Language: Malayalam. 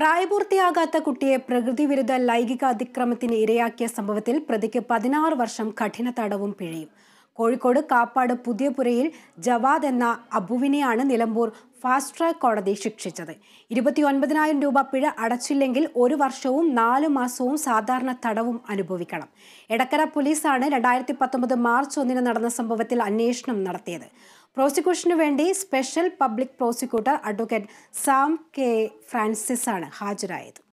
പ്രായപൂർത്തിയാകാത്ത കുട്ടിയെ പ്രകൃതിവിരുദ്ധ ലൈംഗിക അതിക്രമത്തിന് ഇരയാക്കിയ സംഭവത്തിൽ പ്രതിക്ക് പതിനാറ് വർഷം കഠിന തടവും പിഴയും കോഴിക്കോട് കാപ്പാട് പുതിയപുരയിൽ ജവാദ് എന്ന അബുവിനെയാണ് നിലമ്പൂർ ഫാസ്റ്റ് ട്രാക്ക് കോടതി ശിക്ഷിച്ചത് ഒൻപതിനായിരം രൂപ പിഴ അടച്ചില്ലെങ്കിൽ ഒരു വർഷവും നാല് മാസവും സാധാരണ തടവും അനുഭവിക്കണം എടക്കര പോലീസാണ് രണ്ടായിരത്തി പത്തൊമ്പത് മാർച്ച് ഒന്നിന് നടന്ന സംഭവത്തിൽ അന്വേഷണം നടത്തിയത് പ്രോസിക്യൂഷനു വേണ്ടി special public prosecutor advocate Sam K Francis ആണ് ഹാജരായത്